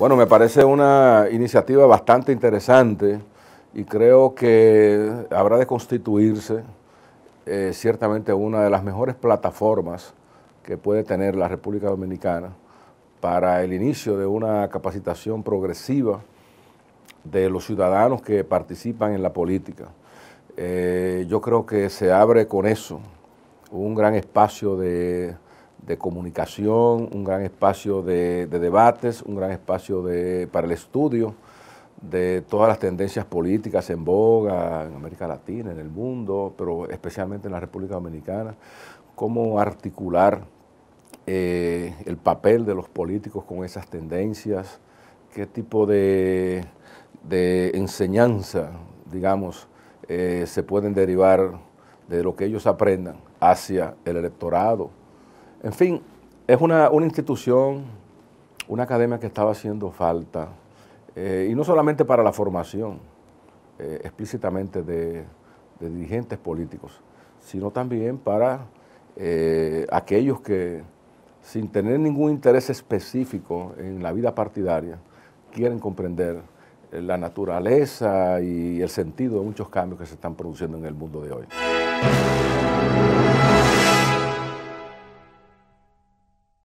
Bueno, me parece una iniciativa bastante interesante y creo que habrá de constituirse eh, ciertamente una de las mejores plataformas que puede tener la República Dominicana para el inicio de una capacitación progresiva de los ciudadanos que participan en la política. Eh, yo creo que se abre con eso un gran espacio de de comunicación, un gran espacio de, debates, un gran espacio para el estudio de todas las tendencias políticas en boga en América Latina, en el mundo, pero especialmente en la República Dominicana, cómo articular eh, el papel de los políticos con esas tendencias, qué tipo de, enseñanza, digamos, eh, se pueden derivar de lo que ellos aprendan hacia el electorado en fin, es una, institución, una academia que estaba haciendo falta, eh, y no solamente para la formación eh, explícitamente de, dirigentes políticos, sino también para eh, aquellos que, sin tener ningún interés específico en la vida partidaria, quieren comprender la naturaleza y el sentido de muchos cambios que se están produciendo en el mundo de hoy.